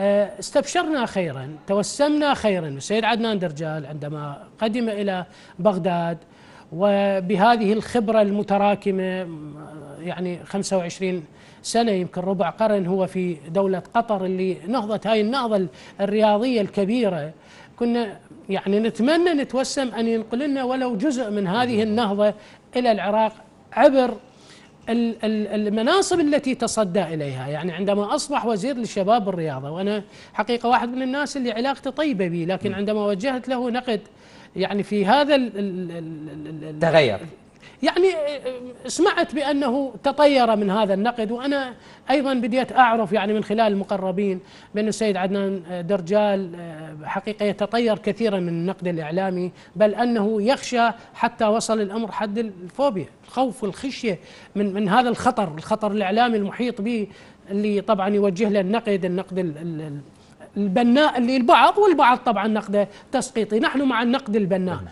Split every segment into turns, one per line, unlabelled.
آه، استبشرنا خيرا توسمنا خيرا السيد عدنان درجال عندما قدم إلى بغداد وبهذه الخبرة المتراكمة آه، يعني 25 سنة يمكن ربع قرن هو في دولة قطر اللي نهضت هاي النهضة الرياضية الكبيرة كنا يعني نتمنى نتوسم أن ينقل لنا ولو جزء من هذه النهضة إلى العراق عبر المناصب التي تصدى إليها يعني عندما أصبح وزير للشباب الرياضة وأنا حقيقة واحد من الناس اللي علاقتي طيبة بي لكن عندما وجهت له نقد يعني في هذا تغير يعني آه، آه، سمعت بانه تطير من هذا النقد وانا ايضا بديت اعرف يعني من خلال المقربين بان السيد عدنان آه، درجال حقيقه يتطير كثيرا من النقد الاعلامي بل انه يخشى حتى وصل الامر حد الفوبيا، الخوف والخشيه من من هذا الخطر، الخطر الاعلامي المحيط به اللي طبعا يوجه له النقد، النقد البناء اللي البعض والبعض طبعا نقده تسقيطي، نحن مع النقد البناء. نعم.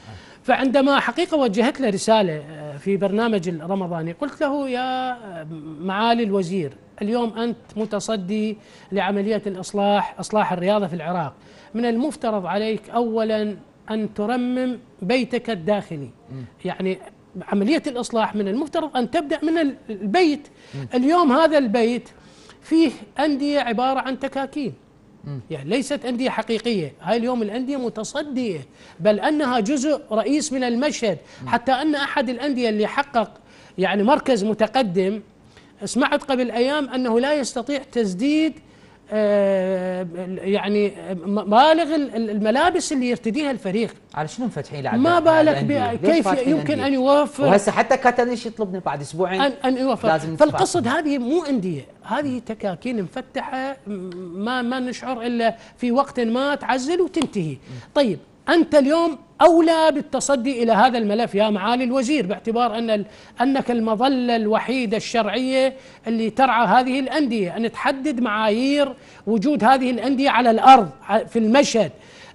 فعندما حقيقة وجهت له رسالة آه، في برنامج الرمضاني قلت له يا آه، معالي الوزير اليوم أنت متصدي لعملية الإصلاح إصلاح الرياضة في العراق من المفترض عليك أولا أن ترمم بيتك الداخلي يعني عملية الإصلاح من المفترض أن تبدأ من البيت اليوم هذا البيت فيه أندية عبارة عن تكاكين يعني ليست أندية حقيقية هاي اليوم الأندية متصدية بل أنها جزء رئيس من المشهد حتى أن أحد الأندية اللي حقق يعني مركز متقدم سمعت قبل أيام أنه لا يستطيع تسديد آه، يعني مبالغ الملابس اللي يرتديها الفريق على شنو مفتحين لعبة ما بالك كيف يمكن ان يوفر وهسه حتى كاتانيش يطلبني بعد اسبوعين ان, أن يوفر لازم فالقصد هذه مو انديه هذه تكاكين مفتحه ما ما نشعر الا في وقت ما تعزل وتنتهي طيب أنت اليوم أولى بالتصدي إلى هذا الملف يا معالي الوزير باعتبار أن أنك المظلة الوحيدة الشرعية اللي ترعى هذه الأندية أن تحدد معايير وجود هذه الأندية على الأرض في المشهد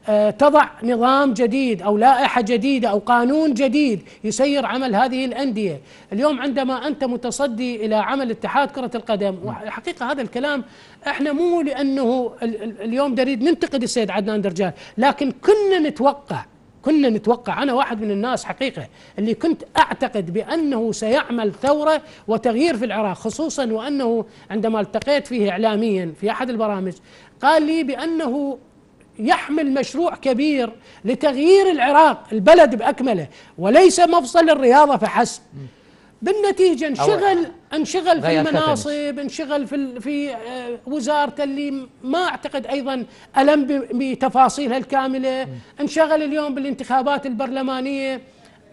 آه، تضع نظام جديد او لائحه جديده او قانون جديد يسير عمل هذه الانديه، اليوم عندما انت متصدي الى عمل اتحاد كره القدم وحقيقه هذا الكلام احنا مو لانه اليوم نريد ننتقد السيد عدنان درجال، لكن كنا نتوقع كنا نتوقع انا واحد من الناس حقيقه اللي كنت اعتقد بانه سيعمل ثوره وتغيير في العراق خصوصا وانه عندما التقيت فيه اعلاميا في احد البرامج قال لي بانه يحمل مشروع كبير لتغيير العراق البلد باكمله وليس مفصل الرياضه فحسب بالنتيجه انشغل انشغل في المناصب انشغل في في آه، وزارته اللي ما اعتقد ايضا الم بتفاصيلها الكامله انشغل اليوم بالانتخابات البرلمانيه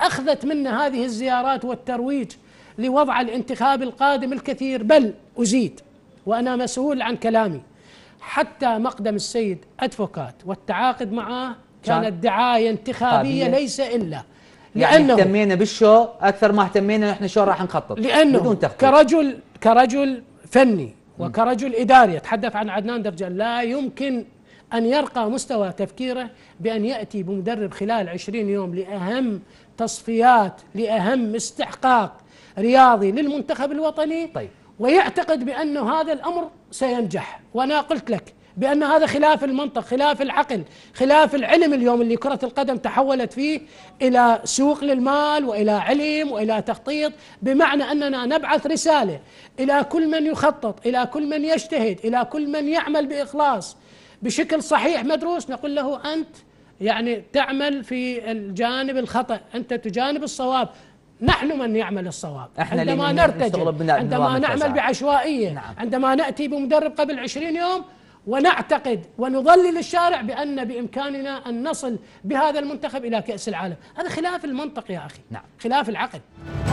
اخذت منه هذه الزيارات والترويج لوضع الانتخاب القادم الكثير بل ازيد وانا مسؤول عن كلامي حتى مقدم السيد أدفوكات والتعاقد معه كانت دعاية انتخابية ليس إلا يعني لأنه يعني اهتمينا بالشو أكثر ما اهتمينا نحن شو راح نخطط لأنه بدون كرجل كرجل فني وكرجل إداري أتحدث عن عدنان درجان لا يمكن أن يرقى مستوى تفكيره بأن يأتي بمدرب خلال 20 يوم لأهم تصفيات لأهم استحقاق رياضي للمنتخب الوطني طيب ويعتقد بأن هذا الأمر سينجح وأنا قلت لك بأن هذا خلاف المنطق خلاف العقل خلاف العلم اليوم اللي كرة القدم تحولت فيه إلى سوق للمال وإلى علم وإلى تخطيط بمعنى أننا نبعث رسالة إلى كل من يخطط إلى كل من يجتهد إلى كل من يعمل بإخلاص بشكل صحيح مدروس نقول له أنت يعني تعمل في الجانب الخطأ أنت تجانب الصواب نحن من يعمل الصواب احنا عندما نرتجل عندما نعمل بعشوائية نعم. عندما نأتي بمدرب قبل عشرين يوم ونعتقد ونظلل الشارع بأن بإمكاننا أن نصل بهذا المنتخب إلى كأس العالم هذا خلاف المنطق يا أخي نعم. خلاف العقل